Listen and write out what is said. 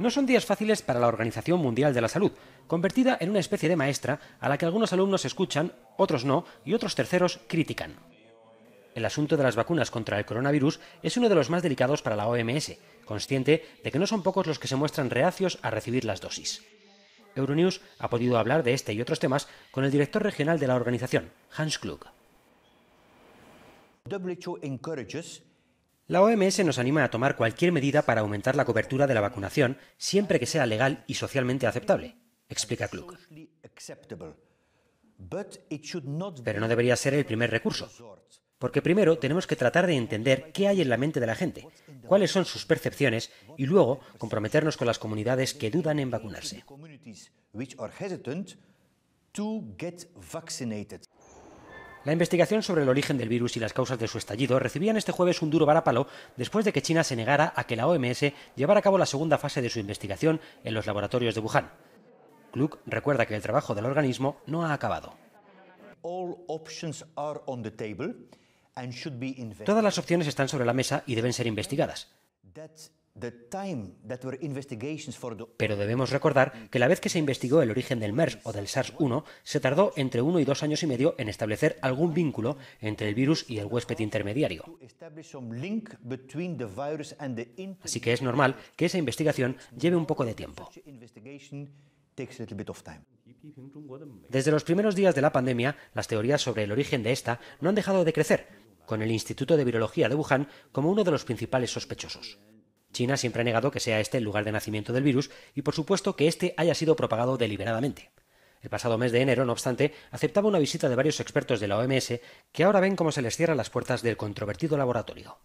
No son días fáciles para la Organización Mundial de la Salud, convertida en una especie de maestra a la que algunos alumnos escuchan, otros no y otros terceros critican. El asunto de las vacunas contra el coronavirus es uno de los más delicados para la OMS, consciente de que no son pocos los que se muestran reacios a recibir las dosis. Euronews ha podido hablar de este y otros temas con el director regional de la organización, Hans Klug. La OMS nos anima a tomar cualquier medida para aumentar la cobertura de la vacunación siempre que sea legal y socialmente aceptable, explica Klug. Pero no debería ser el primer recurso. Porque primero tenemos que tratar de entender qué hay en la mente de la gente, cuáles son sus percepciones y luego comprometernos con las comunidades que dudan en vacunarse. La investigación sobre el origen del virus y las causas de su estallido recibían este jueves un duro varapalo después de que China se negara a que la OMS llevara a cabo la segunda fase de su investigación en los laboratorios de Wuhan. Klug recuerda que el trabajo del organismo no ha acabado. Todas las opciones están sobre la mesa y deben ser investigadas. Pero debemos recordar que la vez que se investigó el origen del MERS o del SARS-1, se tardó entre uno y dos años y medio en establecer algún vínculo entre el virus y el huésped intermediario. Así que es normal que esa investigación lleve un poco de tiempo. Desde los primeros días de la pandemia, las teorías sobre el origen de esta no han dejado de crecer, con el Instituto de Virología de Wuhan como uno de los principales sospechosos. China siempre ha negado que sea este el lugar de nacimiento del virus y por supuesto que este haya sido propagado deliberadamente. El pasado mes de enero, no obstante, aceptaba una visita de varios expertos de la OMS que ahora ven cómo se les cierran las puertas del controvertido laboratorio.